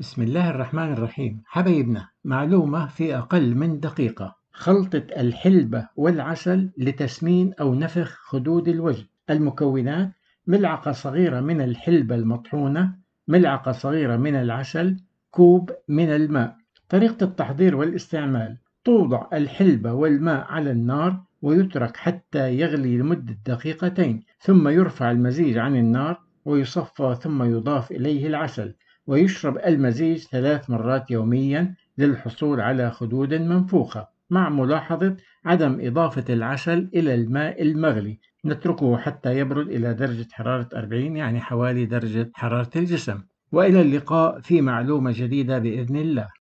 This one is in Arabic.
بسم الله الرحمن الرحيم حبايبنا معلومة في أقل من دقيقة خلطة الحلبة والعسل لتسمين أو نفخ خدود الوجه المكونات ملعقة صغيرة من الحلبة المطحونة ملعقة صغيرة من العسل كوب من الماء طريقة التحضير والاستعمال توضع الحلبة والماء على النار ويترك حتى يغلي لمدة دقيقتين ثم يرفع المزيج عن النار ويصفى ثم يضاف إليه العسل ويشرب المزيج ثلاث مرات يوميا للحصول على خدود منفوخة مع ملاحظة عدم إضافة العسل إلى الماء المغلي نتركه حتى يبرد إلى درجة حرارة 40 يعني حوالي درجة حرارة الجسم وإلى اللقاء في معلومة جديدة بإذن الله